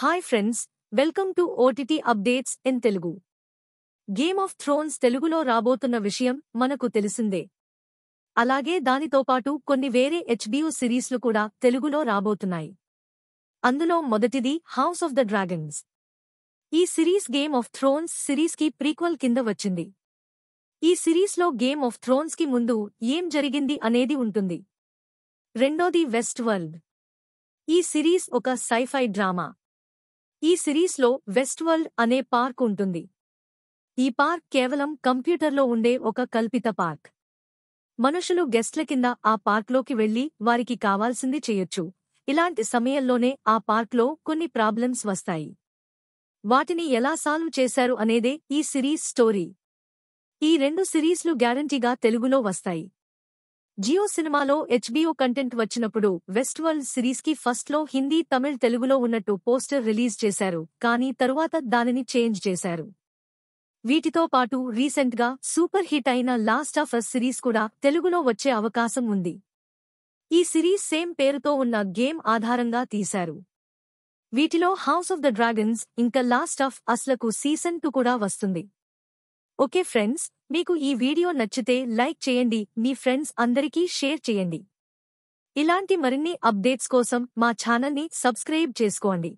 hi friends welcome to OTT updates in Telugu Game of Thrones తెలుగులో రాబోతున్న విషయం మనకు తెలిసిందే అలాగే దానితో పాటు కొన్ని వేరే హెచ్బియు సిరీస్లు కూడా తెలుగులో రాబోతున్నాయి అందులో మొదటిది హౌస్ ఆఫ్ ద డ్రాగన్స్ ఈ సిరీస్ గేమ్ ఆఫ్ థ్రోన్స్ సిరీస్కి ప్రీక్వల్ కింద వచ్చింది ఈ సిరీస్లో గేమ్ ఆఫ్ థ్రోన్స్కి ముందు ఏం జరిగింది అనేది ఉంటుంది రెండోది వెస్ట్ వరల్డ్ ఈ సిరీస్ ఒక సైఫై డ్రామా ఈ సిరీస్లో వెస్ట్ వరల్డ్ అనే పార్క్ ఉంటుంది ఈ పార్క్ కేవలం కంప్యూటర్లో ఉండే ఒక కల్పిత పార్క్ మనుషులు గెస్ట్ల కింద ఆ పార్క్లోకి వెళ్లి వారికి కావాల్సింది చేయొచ్చు ఇలాంటి సమయంలోనే ఆ పార్క్లో కొన్ని ప్రాబ్లమ్స్ వస్తాయి వాటిని ఎలా సాల్వ్ చేశారు అనేదే ఈ సిరీస్ స్టోరీ ఈ రెండు సిరీస్లు గ్యారంటీగా తెలుగులో వస్తాయి జియో సినిమాలో హెచ్బిఓ కంటెంట్ వచ్చినప్పుడు వెస్ట్ వరల్డ్ ఫస్ట్ లో హిందీ తమిళ్ తెలుగులో ఉన్నట్టు పోస్టర్ రిలీజ్ చేశారు కానీ తరువాత దానిని చేంజ్ చేశారు వీటితో పాటు రీసెంట్ గా సూపర్ హిట్ అయిన లాస్ట్ ఆఫ్ అస్ సిరీస్ కూడా తెలుగులో వచ్చే అవకాశం ఉంది ఈ సిరీస్ సేమ్ పేరుతో ఉన్న గేమ్ ఆధారంగా తీశారు వీటిలో హౌస్ ఆఫ్ ద డ్రాగన్స్ ఇంకా లాస్ట్ ఆఫ్ అస్లకు సీజన్ టూ కూడా వస్తుంది ఓకే ఫ్రెండ్స్ మీకు ఈ వీడియో నచ్చితే లైక్ చేయండి మీ ఫ్రెండ్స్ అందరికీ షేర్ చేయండి ఇలాంటి మరిన్ని అప్డేట్స్ కోసం మా ఛానల్ని సబ్స్క్రైబ్ చేసుకోండి